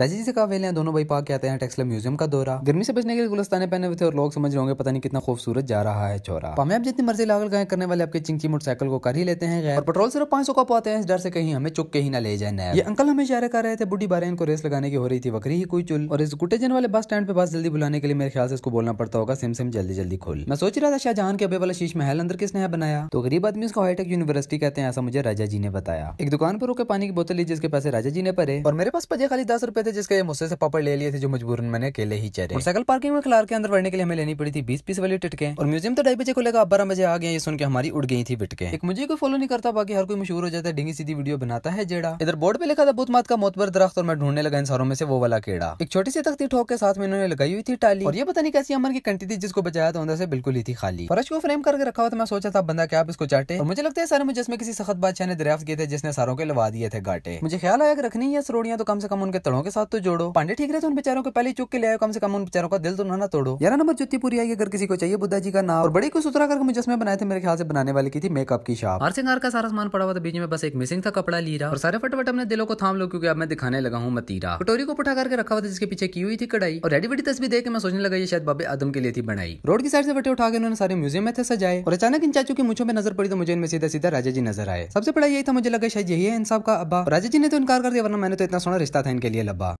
जी से काबिल हैं दोनों भाई पाक कहते हैं टेक्सला म्यूजियम का दौरा गर्मी से बचने के लिए गुलस्ताने पहने हुए थे और लोग समझ रहे होंगे पता नहीं कितना खूबसूरत जा रहा है चौरा हमें आप जितनी मर्जी लागल गए करने वाले आपके चिंकी मोटरसाइकिल को कर ही लेते हैं और पेट्रोल सिर्फ पांच सौ का पाते हैं इस डर से कहीं हमें चुप के ही ना ले जाए ये अंकल हमें इशारे कर रहे थे बुढ़ी बारे इनको रेस लगाने की हो रही थी वक्री ही कोई चुल और इस गुटेजन वाले बस स्टैंड पे बस जल्दी बुलाने के लिए मेरे ख्याल से इसको बोलना पड़ता होगा सिम सिम जल्दी जल्दी खोल मैं सोच रहा था शाहजहां के अबे वाला शीश महल अंदर किसने बनाया तो गरीब आदमी उसको हाईटेक यूनिवर्सिटी कहते हैं ऐसा मुझे राजा जी ने बताया एक दुकान पर रुके पानी की बोतल ली जिसके पैसे राजा जी ने पड़े और मेरे पास पजे खाली दस रुपए रुपए थे जिसके मुझसे से पापड़ ले लिए थे जो मजबूरन मैंने अकेले ही चेहरे साइकिल पार्किंग में खिलार के अंदर बढ़ने के लिए हमें लेनी पड़ी थी बीस पीस वाली टिटके और म्यूजियम तो ढाई बजे खुलेगा अब बारह बजे आ गए ये सुन के हमारी उड़ गई थी बिटके एक मुझे कोई फॉलो नहीं करता बाकी हर कोई मशहूर हो जाता है डिंगी सीधी वीडियो बनाता है जेड़ा इधर बोर्ड पे लिखा था बुत मात का मोतबर दरख्त और मैं ढूंढने लगा इंसानों में से वो वाला केड़ा एक छोटी सी तख्ती ठोक के साथ में उन्होंने लगाई हुई थी टाली और ये पता नहीं कैसी अमर की कंटी थी जिसको बचाया था अंदर से बिल्कुल ही थी खाली फर्श को फ्रेम करके रखा हुआ था मैं सोचा था बंदा क्या आप इसको चाटे और मुझे लगता है सारे मुझे किसी सख्त बादशाह ने दरिया किए थे जिसने सारों के लवा दिए थे गाटे मुझे ख्याल आया रखनी है सरोड़िया तो कम से कम उनके तड़ों के साथ तो जोड़ो पांडे ठीक रहे तो उन बेचारों को पहले चुक के ले कम से कम उन बेचारों का दिल तो ना तोड़ो यार नंबर ज्योतिपुरी आई अगर किसी को चाहिए बुद्धा जी का नाम और बड़ी को सुतरा करके मुझे बनाए थे मेरे ख्याल से बनाने वाली की थी मेकअप की शॉप हर सिंगार का सारा सामान पड़ा हुआ था बीच में बस एक मिसिंग था कपड़ा ली रहा और सारे फटाफट अपने दिलों को थाम लो क्योंकि अब मैं दिखाने लगा हूँ मतीरा कटोरी को पुठा करके रखा हुआ था जिसके पीछे की हुई थी कढ़ाई और रेडी बड़ी तस्वीर देख के मैं सोचने लगा ये शायद बाबे आदम के लिए थी बनाई रोड की साइड से बटे उठा के उन्होंने सारे म्यूजियम में थे सजाए और अचानक इन चाचू की मुझे में नजर पड़ी तो मुझे इनमें सीधा सीधा राजा जी नजर आए सबसे बड़ा यही था मुझे लगा शायद यही है इन का अब्बा राजा जी ने तो इनकार कर दिया वरना मैंने तो इतना सोना रिश्ता था इनके लिए लब Alba